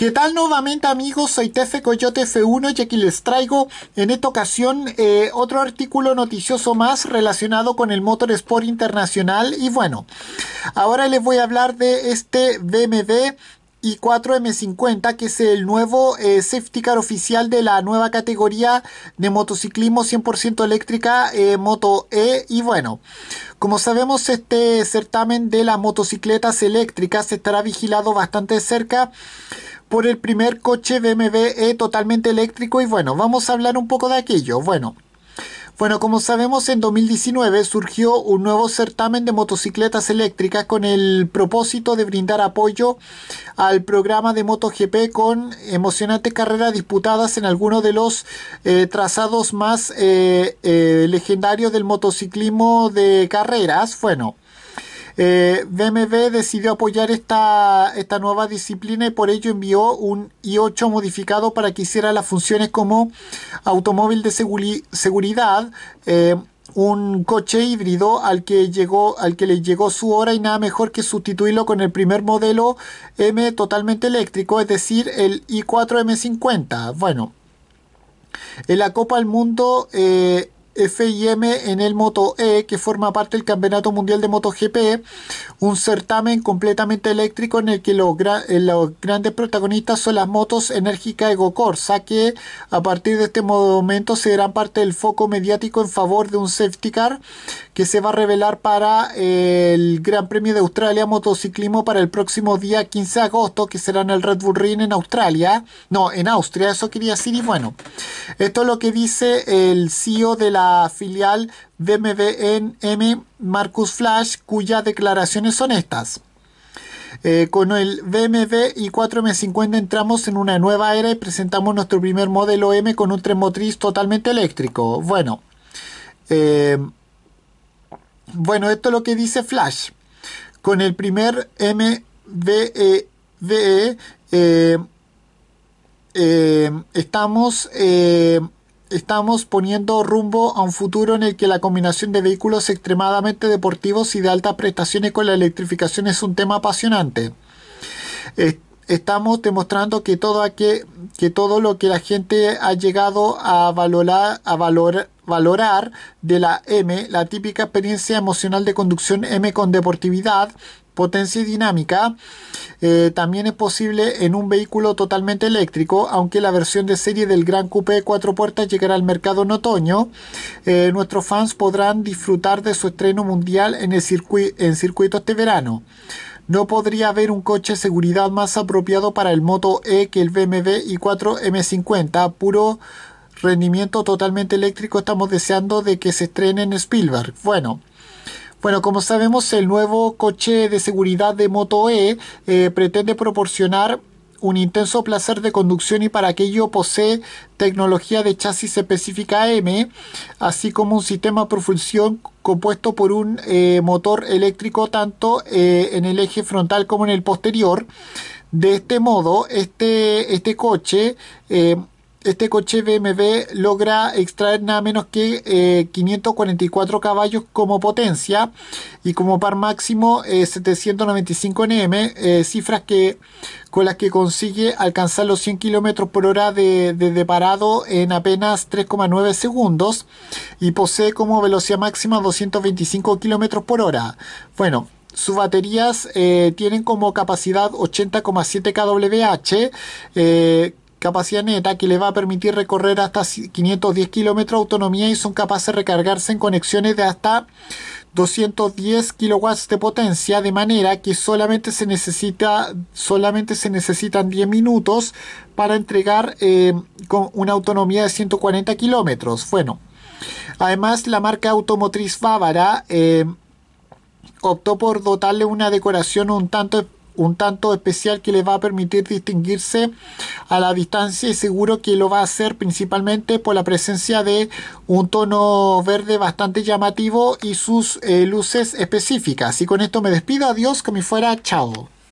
¿Qué tal nuevamente amigos? Soy Tefe Coyote F1 y aquí les traigo en esta ocasión eh, otro artículo noticioso más relacionado con el Motorsport Internacional y bueno, ahora les voy a hablar de este BMW i 4M50, que es el nuevo eh, safety car oficial de la nueva categoría de motociclismo 100% eléctrica eh, Moto E. Y bueno, como sabemos, este certamen de las motocicletas eléctricas estará vigilado bastante cerca por el primer coche BMW e totalmente eléctrico y bueno, vamos a hablar un poco de aquello. Bueno, bueno, como sabemos, en 2019 surgió un nuevo certamen de motocicletas eléctricas con el propósito de brindar apoyo al programa de MotoGP con emocionantes carreras disputadas en algunos de los eh, trazados más eh, eh, legendarios del motociclismo de carreras. Bueno, eh, BMW decidió apoyar esta, nueva disciplina y por ello envió un i8 modificado para que hiciera las funciones como automóvil de seguridad. Eh, un coche híbrido al que llegó al que le llegó su hora y nada mejor que sustituirlo con el primer modelo M totalmente eléctrico, es decir, el i4 M50. Bueno, en la Copa del Mundo eh, FIM en el Moto E, que forma parte del Campeonato Mundial de Moto GP, un certamen completamente eléctrico en el que los, grandes protagonistas son las motos Enérgica Ego Corsa, que a partir de este momento serán parte del foco mediático en favor de un safety car que se va a revelar para eh, el Gran Premio de Australia Motociclismo para el próximo día 15 de agosto, que será en el Red Bull Ring en Australia, no, en Austria, eso quería decir, y bueno, esto es lo que dice el CEO de la filial de m Marcus Flash, cuyas declaraciones son estas. Eh, con el BMW y 4M50 entramos en una nueva era y presentamos nuestro primer modelo M con un tren motriz totalmente eléctrico. Bueno, eh, bueno, esto es lo que dice Flash. Con el primer MVE e, eh, eh, estamos estamos poniendo rumbo a un futuro en el que la combinación de vehículos extremadamente deportivos y de altas prestaciones con la electrificación es un tema apasionante. estamos demostrando que todo, lo que la gente ha llegado a valorar de la M, la típica experiencia emocional de conducción M con deportividad, Potencia y dinámica eh, también es posible en un vehículo totalmente eléctrico, aunque la versión de serie del Gran Coupé 4 cuatro puertas llegará al mercado en otoño. Eh, nuestros fans podrán disfrutar de su estreno mundial en, el circuito en circuito este verano. No podría haber un coche de seguridad más apropiado para el Moto E que el BMW i4 M50, puro rendimiento totalmente eléctrico estamos deseando de que se estrene en Spielberg. Bueno, bueno, como sabemos, el nuevo coche de seguridad de Moto E eh, pretende proporcionar un intenso placer de conducción y para aquello posee tecnología de chasis específica M, así como un sistema de propulsión compuesto por un eh, motor eléctrico tanto eh, en el eje frontal como en el posterior. De este modo, este, este coche este coche BMW logra extraer nada menos que 544 eh, caballos como potencia y como par máximo 795 eh, Nm, eh, cifras que, con las que consigue alcanzar los 100 km por hora de, parado en apenas 3,9 segundos y posee como velocidad máxima 225 km por hora. Bueno, sus baterías tienen como capacidad 80,7 kWh, eh, capacidad neta que le va a permitir recorrer hasta 510 kilómetros de autonomía y son capaces de recargarse en conexiones de hasta 210 kilowatts de potencia de manera que solamente se necesita solamente se necesitan 10 minutos para entregar eh, con una autonomía de 140 kilómetros bueno además la marca automotriz bávara eh, optó por dotarle una decoración un tanto un tanto especial que le va a permitir distinguirse a la distancia y seguro que lo va a hacer principalmente por la presencia de un tono verde bastante llamativo y sus eh, luces específicas. Y con esto me despido, adiós, que me fuera, chao.